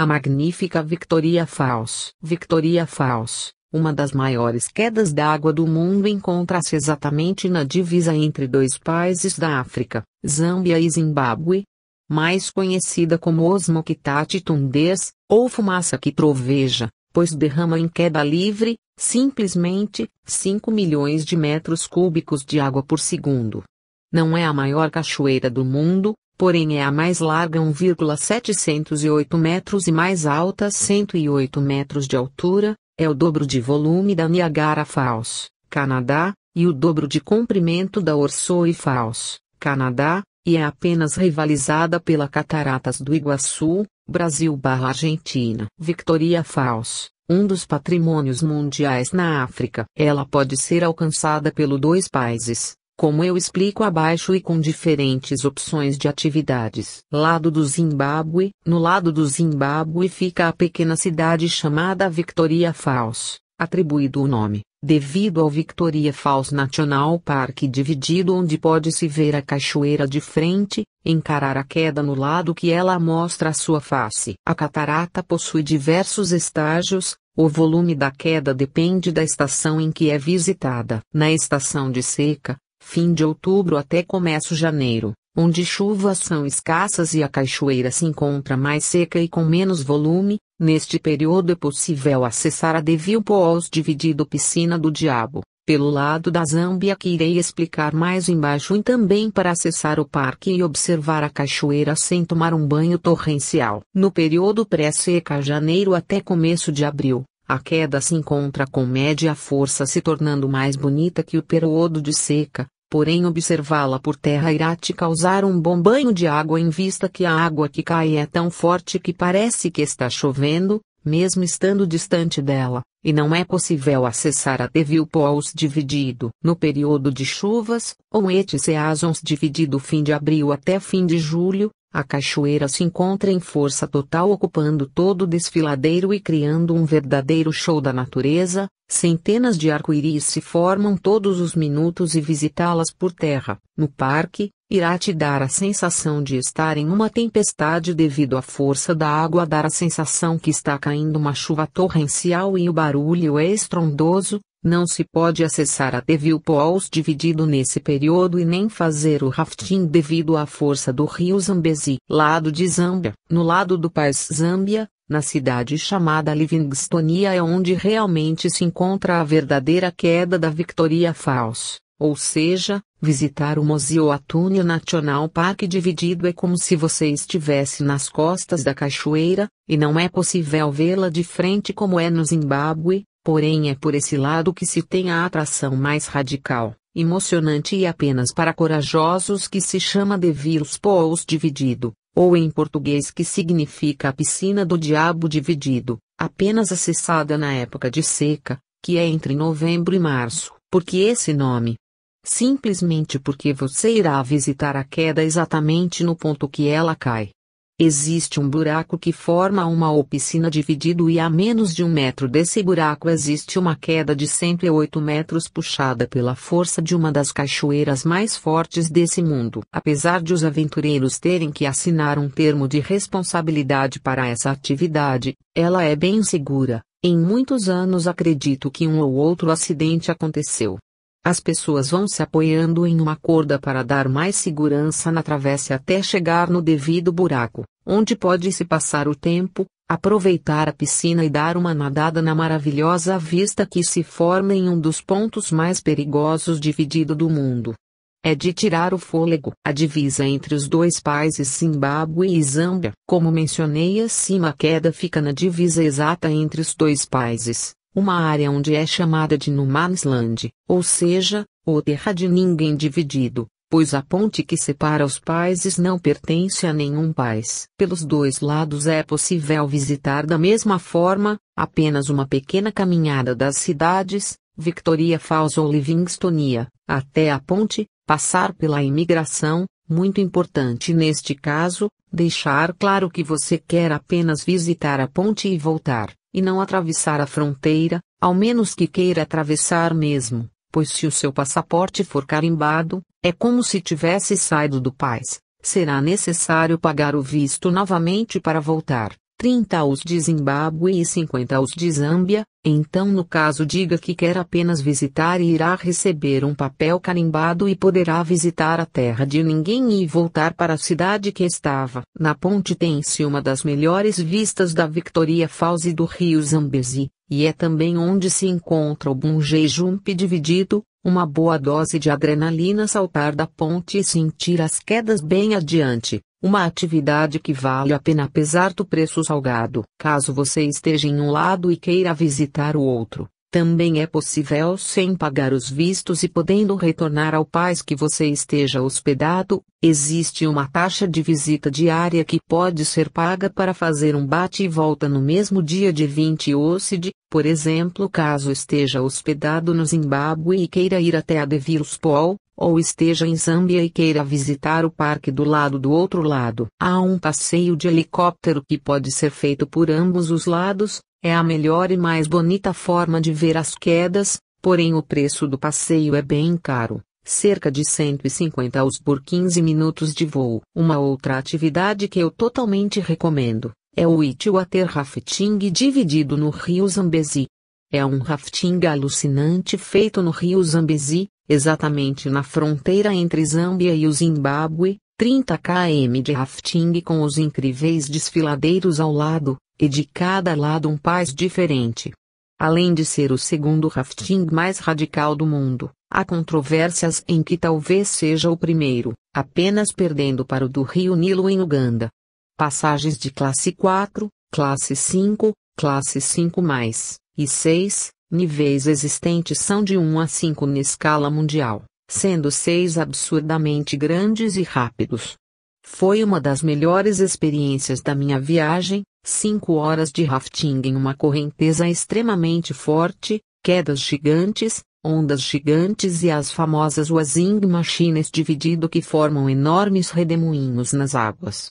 A magnífica Victoria Falls. Victoria Falls, uma das maiores quedas d'água do mundo, encontra-se exatamente na divisa entre dois países da África, Zâmbia e Zimbábue. Mais conhecida como Osmoquitate Tundês, ou fumaça que troveja, pois derrama em queda livre, simplesmente, 5 milhões de metros cúbicos de água por segundo. Não é a maior cachoeira do mundo, porém é a mais larga 1,708 metros e mais alta 108 metros de altura, é o dobro de volume da Niagara Falls, Canadá, e o dobro de comprimento da Orsoi Falls, Canadá, e é apenas rivalizada pela Cataratas do Iguaçu, Brasil barra Argentina. Victoria Falls, um dos patrimônios mundiais na África. Ela pode ser alcançada pelo dois países, como eu explico abaixo e com diferentes opções de atividades. Lado do Zimbábue: No lado do Zimbábue fica a pequena cidade chamada Victoria Falls, atribuído o nome, devido ao Victoria Falls National Park dividido onde pode-se ver a cachoeira de frente, encarar a queda no lado que ela mostra a sua face. A catarata possui diversos estágios, o volume da queda depende da estação em que é visitada. Na estação de seca, fim de outubro até começo janeiro, onde chuvas são escassas e a cachoeira se encontra mais seca e com menos volume, neste período é possível acessar a Devil Falls dividido Piscina do Diabo, pelo lado da Zâmbia que irei explicar mais embaixo e também para acessar o parque e observar a cachoeira sem tomar um banho torrencial. No período pré-seca janeiro até começo de abril, a queda se encontra com média força se tornando mais bonita que o período de seca, porém observá-la por terra irá te causar um bom banho de água em vista que a água que cai é tão forte que parece que está chovendo, mesmo estando distante dela, e não é possível acessar a Devil Pools dividido no período de chuvas, ou et seasons dividido fim de abril até fim de julho, a cachoeira se encontra em força total ocupando todo o desfiladeiro e criando um verdadeiro show da natureza, centenas de arco-íris se formam todos os minutos e visitá-las por terra, no parque, irá te dar a sensação de estar em uma tempestade devido à força da água dar a sensação que está caindo uma chuva torrencial e o barulho é estrondoso, não se pode acessar a Devil Falls dividido nesse período e nem fazer o rafting devido à força do rio Zambezi. Lado de Zâmbia, no lado do país Zâmbia, na cidade chamada Livingstonia é onde realmente se encontra a verdadeira queda da Victoria Falls, ou seja, visitar o Museu Atúnio National Park dividido é como se você estivesse nas costas da cachoeira, e não é possível vê-la de frente como é no Zimbábue, Porém é por esse lado que se tem a atração mais radical, emocionante e apenas para corajosos que se chama de Vils Pous dividido, ou em português que significa a piscina do diabo dividido, apenas acessada na época de seca, que é entre novembro e março. Por que esse nome? Simplesmente porque você irá visitar a queda exatamente no ponto que ela cai. Existe um buraco que forma uma piscina dividido e a menos de um metro desse buraco existe uma queda de 108 metros puxada pela força de uma das cachoeiras mais fortes desse mundo. Apesar de os aventureiros terem que assinar um termo de responsabilidade para essa atividade, ela é bem segura. Em muitos anos acredito que um ou outro acidente aconteceu. As pessoas vão se apoiando em uma corda para dar mais segurança na travessa até chegar no devido buraco, onde pode se passar o tempo, aproveitar a piscina e dar uma nadada na maravilhosa vista que se forma em um dos pontos mais perigosos dividido do mundo. É de tirar o fôlego. A divisa entre os dois países Zimbábue e Zâmbia. Como mencionei acima, a queda fica na divisa exata entre os dois países uma área onde é chamada de No Man's Land, ou seja, ou terra de ninguém dividido, pois a ponte que separa os países não pertence a nenhum país. Pelos dois lados é possível visitar da mesma forma, apenas uma pequena caminhada das cidades, Victoria Falls ou Livingstonia, até a ponte, passar pela imigração, muito importante neste caso, deixar claro que você quer apenas visitar a ponte e voltar e não atravessar a fronteira, ao menos que queira atravessar mesmo, pois se o seu passaporte for carimbado, é como se tivesse saído do país, será necessário pagar o visto novamente para voltar. 30 aos de Zimbábue e 50 aos de Zâmbia, então no caso diga que quer apenas visitar e irá receber um papel carimbado e poderá visitar a terra de ninguém e voltar para a cidade que estava. Na ponte tem-se uma das melhores vistas da Victoria Falls e do rio Zambezi, e é também onde se encontra o Jump dividido, uma boa dose de adrenalina saltar da ponte e sentir as quedas bem adiante. Uma atividade que vale a pena apesar do preço salgado. Caso você esteja em um lado e queira visitar o outro, também é possível sem pagar os vistos e podendo retornar ao país que você esteja hospedado, existe uma taxa de visita diária que pode ser paga para fazer um bate e volta no mesmo dia de 20 OCD, por exemplo caso esteja hospedado no Zimbábue e queira ir até a Devirus Pol, ou esteja em Zâmbia e queira visitar o parque do lado do outro lado. Há um passeio de helicóptero que pode ser feito por ambos os lados, é a melhor e mais bonita forma de ver as quedas, porém o preço do passeio é bem caro, cerca de 150 aos por 15 minutos de voo. Uma outra atividade que eu totalmente recomendo é o Itwater Rafting dividido no rio Zambezi. É um rafting alucinante feito no rio Zambezi, exatamente na fronteira entre Zâmbia e o Zimbábue, 30 km de rafting com os incríveis desfiladeiros ao lado, e de cada lado um país diferente. Além de ser o segundo rafting mais radical do mundo, há controvérsias em que talvez seja o primeiro, apenas perdendo para o do Rio Nilo em Uganda. Passagens de classe 4, classe 5, classe 5 e 6, níveis existentes são de 1 a 5 na escala mundial, sendo seis absurdamente grandes e rápidos. Foi uma das melhores experiências da minha viagem, 5 horas de rafting em uma correnteza extremamente forte, quedas gigantes, ondas gigantes e as famosas wazing machines dividido que formam enormes redemoinhos nas águas.